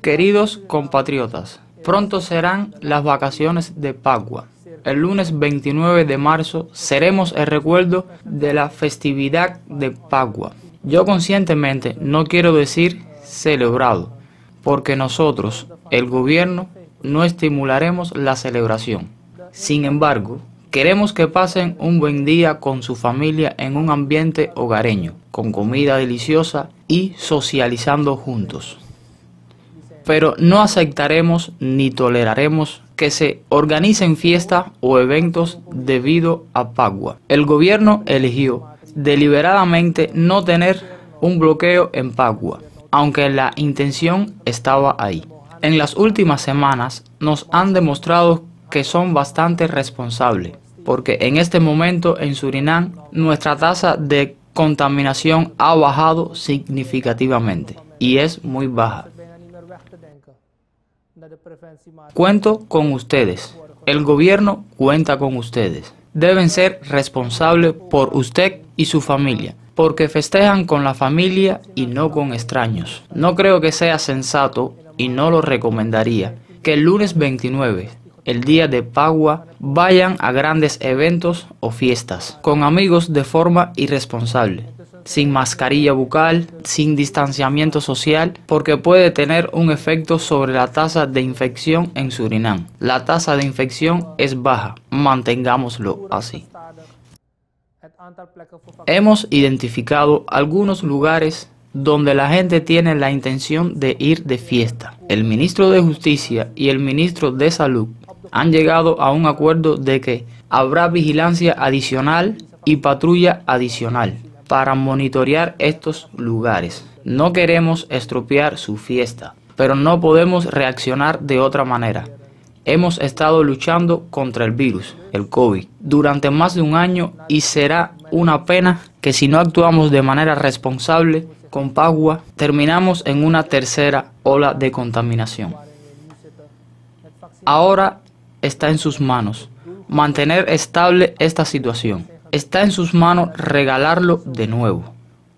Queridos compatriotas, pronto serán las vacaciones de Pagua. El lunes 29 de marzo seremos el recuerdo de la festividad de pagua Yo conscientemente no quiero decir celebrado, porque nosotros, el gobierno, no estimularemos la celebración. Sin embargo, Queremos que pasen un buen día con su familia en un ambiente hogareño, con comida deliciosa y socializando juntos. Pero no aceptaremos ni toleraremos que se organicen fiestas o eventos debido a Pagua. El gobierno eligió deliberadamente no tener un bloqueo en Pagua, aunque la intención estaba ahí. En las últimas semanas nos han demostrado que son bastante responsables, porque en este momento en Surinam nuestra tasa de contaminación ha bajado significativamente y es muy baja. Cuento con ustedes. El gobierno cuenta con ustedes. Deben ser responsables por usted y su familia, porque festejan con la familia y no con extraños. No creo que sea sensato y no lo recomendaría que el lunes 29 el día de Pagua, vayan a grandes eventos o fiestas, con amigos de forma irresponsable, sin mascarilla bucal, sin distanciamiento social, porque puede tener un efecto sobre la tasa de infección en Surinam. La tasa de infección es baja, mantengámoslo así. Hemos identificado algunos lugares donde la gente tiene la intención de ir de fiesta. El ministro de Justicia y el ministro de Salud han llegado a un acuerdo de que habrá vigilancia adicional y patrulla adicional para monitorear estos lugares. No queremos estropear su fiesta, pero no podemos reaccionar de otra manera. Hemos estado luchando contra el virus, el COVID, durante más de un año y será una pena que si no actuamos de manera responsable, con Pagua, terminamos en una tercera ola de contaminación. Ahora está en sus manos mantener estable esta situación. Está en sus manos regalarlo de nuevo.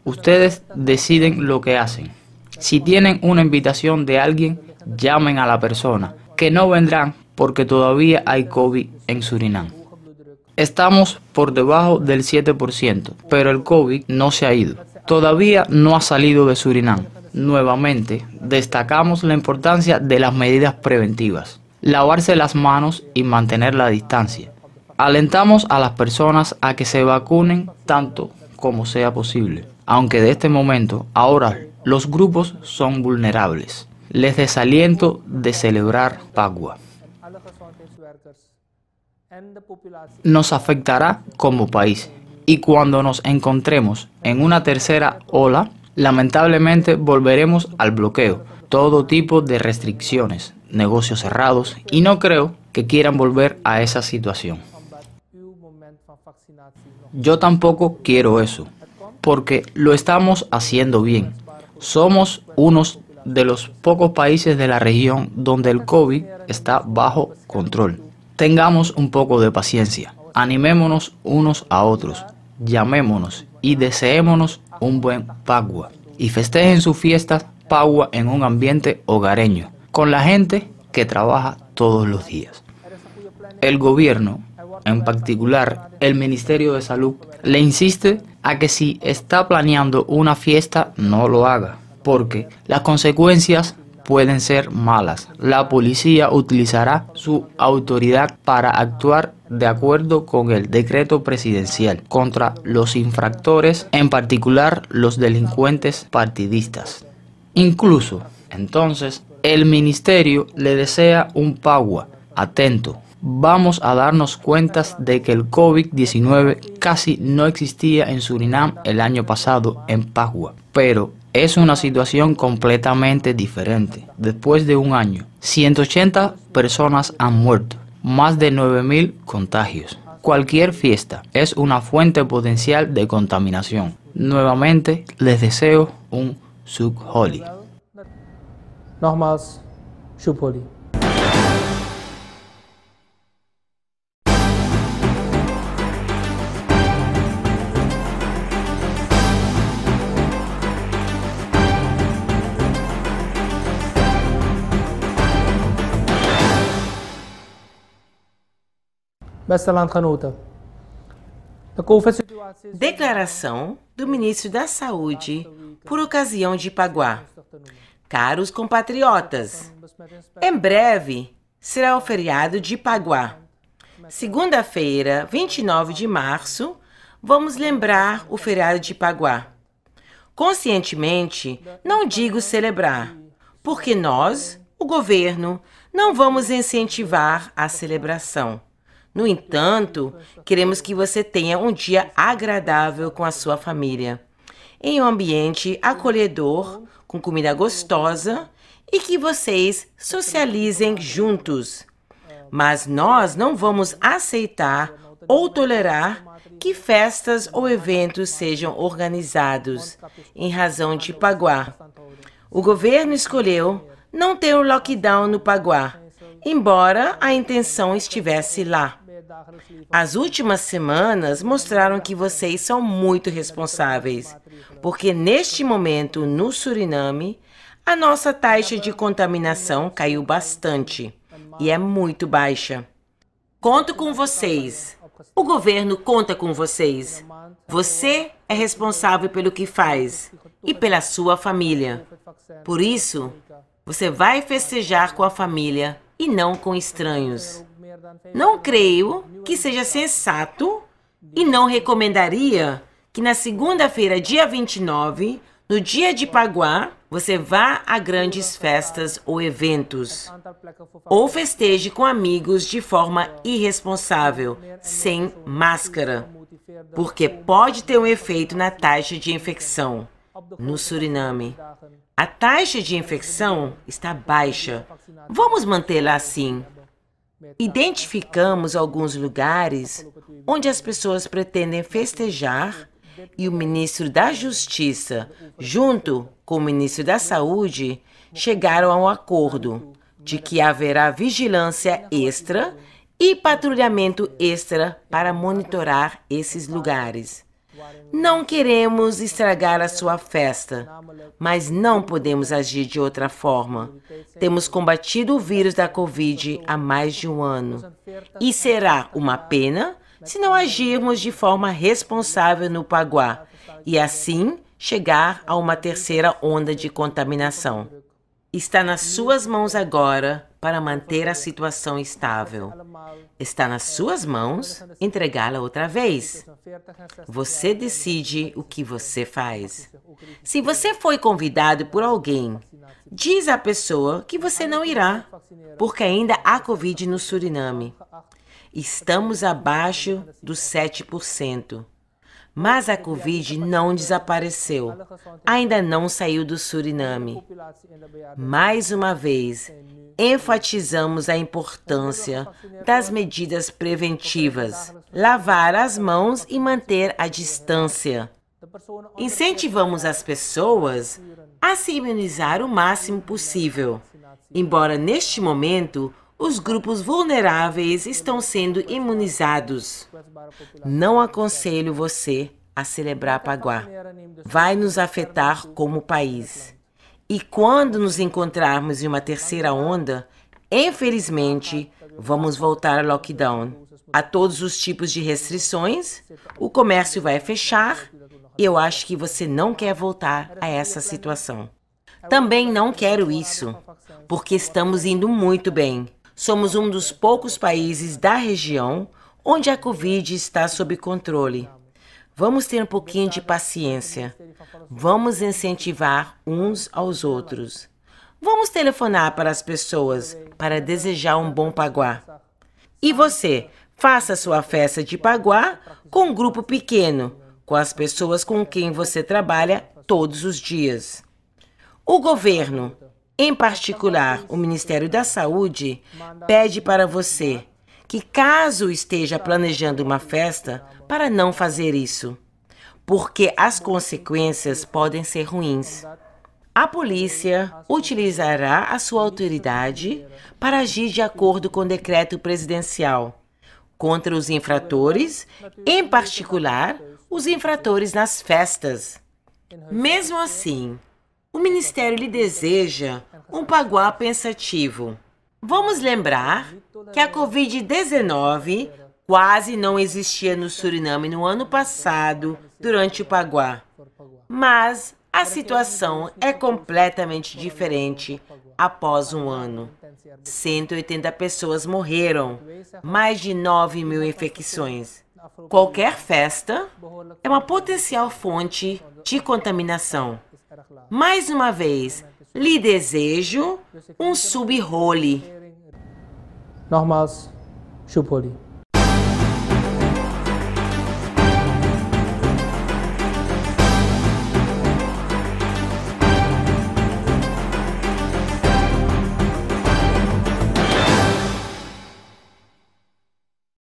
Ustedes deciden lo que hacen. Si tienen una invitación de alguien, llamen a la persona, que no vendrán porque todavía hay COVID en Surinam. Estamos por debajo del 7%, pero el COVID no se ha ido. Todavía no ha salido de Surinam. Nuevamente, destacamos la importancia de las medidas preventivas lavarse las manos y mantener la distancia. Alentamos a las personas a que se vacunen tanto como sea posible, aunque de este momento ahora los grupos son vulnerables. Les desaliento de celebrar Pagua. Nos afectará como país y cuando nos encontremos en una tercera ola, lamentablemente volveremos al bloqueo, todo tipo de restricciones, negocios cerrados y no creo que quieran volver a esa situación. Yo tampoco quiero eso, porque lo estamos haciendo bien. Somos unos de los pocos países de la región donde el COVID está bajo control. Tengamos un poco de paciencia, animémonos unos a otros, llamémonos y deseémonos un buen Pagua y festejen sus fiestas Pagua en un ambiente hogareño con la gente que trabaja todos los días. El gobierno, en particular el Ministerio de Salud, le insiste a que si está planeando una fiesta no lo haga, porque las consecuencias pueden ser malas. La policía utilizará su autoridad para actuar de acuerdo con el decreto presidencial contra los infractores, en particular los delincuentes partidistas. Incluso, entonces, el ministerio le desea un Pagua. Atento. Vamos a darnos cuentas de que el COVID-19 casi no existía en Surinam el año pasado en Pagua. Pero es una situación completamente diferente. Después de un año, 180 personas han muerto, más de 9.000 contagios. Cualquier fiesta es una fuente potencial de contaminación. Nuevamente les deseo un Sukholi. Holi. નોર્માસ શુભોલી Declaração do ministro da Saúde por ocasião de Paguá. Caros compatriotas, em breve será o feriado de Paguá. Segunda-feira, 29 de março, vamos lembrar o feriado de Paguá. Conscientemente, não digo celebrar, porque nós, o governo, não vamos incentivar a celebração. No entanto, queremos que você tenha um dia agradável com a sua família, em um ambiente acolhedor com comida gostosa e que vocês socializem juntos. Mas nós não vamos aceitar ou tolerar que festas ou eventos sejam organizados em razão de Paguá. O governo escolheu não ter um lockdown no Paguá, embora a intenção estivesse lá. As últimas semanas mostraram que vocês são muito responsáveis, porque neste momento no Suriname, a nossa taxa de contaminação caiu bastante e é muito baixa. Conto com vocês. O governo conta com vocês. Você é responsável pelo que faz e pela sua família. Por isso, você vai festejar com a família e não com estranhos. Não creio que seja sensato e não recomendaria que na segunda-feira, dia 29, no dia de Paguá, você vá a grandes festas ou eventos, ou festeje com amigos de forma irresponsável, sem máscara, porque pode ter um efeito na taxa de infecção. No Suriname, a taxa de infecção está baixa. Vamos mantê-la assim. Identificamos alguns lugares onde as pessoas pretendem festejar e o ministro da Justiça, junto com o ministro da Saúde, chegaram a um acordo de que haverá vigilância extra e patrulhamento extra para monitorar esses lugares. Não queremos estragar a sua festa, mas não podemos agir de outra forma. Temos combatido o vírus da Covid há mais de um ano. E será uma pena se não agirmos de forma responsável no Paguá e assim chegar a uma terceira onda de contaminação. Está nas suas mãos agora para manter a situação estável. Está nas suas mãos entregá-la outra vez. Você decide o que você faz. Se você foi convidado por alguém, diz à pessoa que você não irá, porque ainda há Covid no Suriname. Estamos abaixo dos 7%. Mas a Covid não desapareceu, ainda não saiu do Suriname. Mais uma vez, enfatizamos a importância das medidas preventivas, lavar as mãos e manter a distância. Incentivamos as pessoas a se imunizar o máximo possível, embora neste momento os grupos vulneráveis estão sendo imunizados. Não aconselho você a celebrar Paguá. Vai nos afetar como país. E quando nos encontrarmos em uma terceira onda, infelizmente, vamos voltar ao lockdown. A todos os tipos de restrições, o comércio vai fechar. Eu acho que você não quer voltar a essa situação. Também não quero isso, porque estamos indo muito bem somos um dos poucos países da região onde a Covid está sob controle. Vamos ter um pouquinho de paciência. Vamos incentivar uns aos outros. Vamos telefonar para as pessoas para desejar um bom paguá. E você, faça sua festa de paguá com um grupo pequeno, com as pessoas com quem você trabalha todos os dias. O governo em particular, o Ministério da Saúde pede para você que, caso esteja planejando uma festa, para não fazer isso, porque as consequências podem ser ruins. A polícia utilizará a sua autoridade para agir de acordo com o decreto presidencial contra os infratores, em particular os infratores nas festas. Mesmo assim, o ministério lhe deseja um paguá pensativo. Vamos lembrar que a Covid-19 quase não existia no Suriname no ano passado, durante o paguá. Mas a situação é completamente diferente após um ano. 180 pessoas morreram, mais de 9 mil infecções. Qualquer festa é uma potencial fonte de contaminação. Mais uma vez, lhe desejo um sub-role. Nochmals, Schubholi.